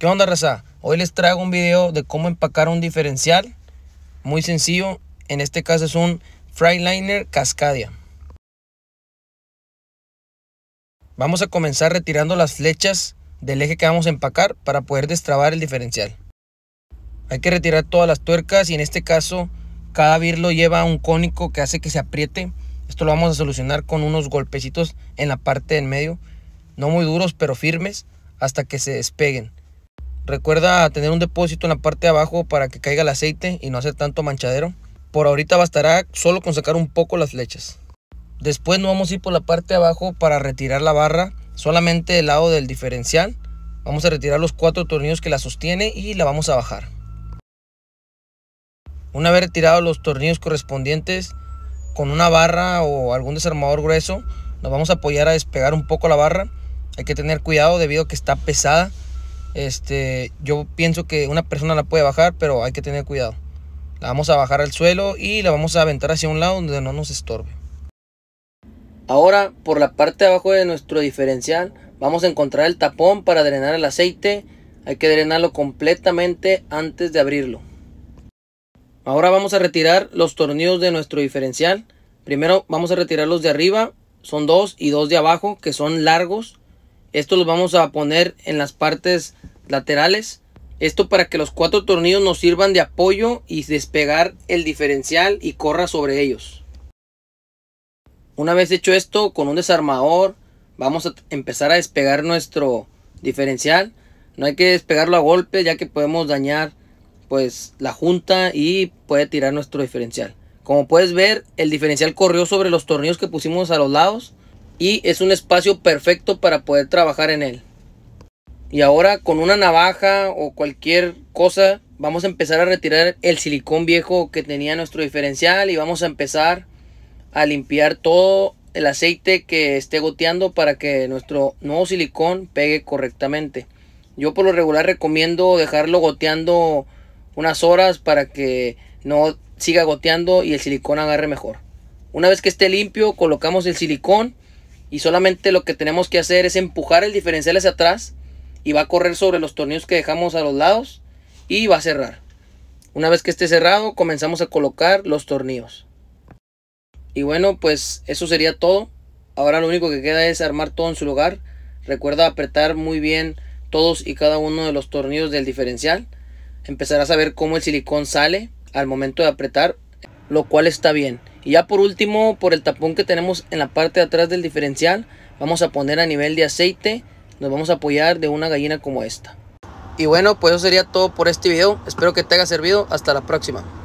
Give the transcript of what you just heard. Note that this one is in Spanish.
¿Qué onda raza? Hoy les traigo un video de cómo empacar un diferencial muy sencillo. En este caso es un Freiliner Cascadia. Vamos a comenzar retirando las flechas del eje que vamos a empacar para poder destrabar el diferencial. Hay que retirar todas las tuercas y en este caso cada virlo lleva un cónico que hace que se apriete. Esto lo vamos a solucionar con unos golpecitos en la parte en medio. No muy duros pero firmes hasta que se despeguen. Recuerda tener un depósito en la parte de abajo para que caiga el aceite y no hacer tanto manchadero. Por ahorita bastará solo con sacar un poco las flechas. Después no vamos a ir por la parte de abajo para retirar la barra, solamente del lado del diferencial. Vamos a retirar los cuatro tornillos que la sostiene y la vamos a bajar. Una vez retirados los tornillos correspondientes, con una barra o algún desarmador grueso, nos vamos a apoyar a despegar un poco la barra. Hay que tener cuidado debido a que está pesada este, yo pienso que una persona la puede bajar, pero hay que tener cuidado. La vamos a bajar al suelo y la vamos a aventar hacia un lado donde no nos estorbe. Ahora, por la parte de abajo de nuestro diferencial, vamos a encontrar el tapón para drenar el aceite. Hay que drenarlo completamente antes de abrirlo. Ahora vamos a retirar los tornillos de nuestro diferencial. Primero vamos a retirar los de arriba, son dos, y dos de abajo, que son largos. Esto lo vamos a poner en las partes laterales. Esto para que los cuatro tornillos nos sirvan de apoyo y despegar el diferencial y corra sobre ellos. Una vez hecho esto, con un desarmador vamos a empezar a despegar nuestro diferencial. No hay que despegarlo a golpe ya que podemos dañar pues la junta y puede tirar nuestro diferencial. Como puedes ver, el diferencial corrió sobre los tornillos que pusimos a los lados y es un espacio perfecto para poder trabajar en él. Y ahora con una navaja o cualquier cosa vamos a empezar a retirar el silicón viejo que tenía nuestro diferencial y vamos a empezar a limpiar todo el aceite que esté goteando para que nuestro nuevo silicón pegue correctamente. Yo por lo regular recomiendo dejarlo goteando unas horas para que no siga goteando y el silicón agarre mejor. Una vez que esté limpio colocamos el silicón y solamente lo que tenemos que hacer es empujar el diferencial hacia atrás y va a correr sobre los tornillos que dejamos a los lados y va a cerrar. Una vez que esté cerrado, comenzamos a colocar los tornillos. Y bueno, pues eso sería todo. Ahora lo único que queda es armar todo en su lugar. Recuerda apretar muy bien todos y cada uno de los tornillos del diferencial. Empezarás a ver cómo el silicón sale al momento de apretar, lo cual está bien. Y ya por último, por el tapón que tenemos en la parte de atrás del diferencial, vamos a poner a nivel de aceite, nos vamos a apoyar de una gallina como esta. Y bueno, pues eso sería todo por este video. Espero que te haya servido. Hasta la próxima.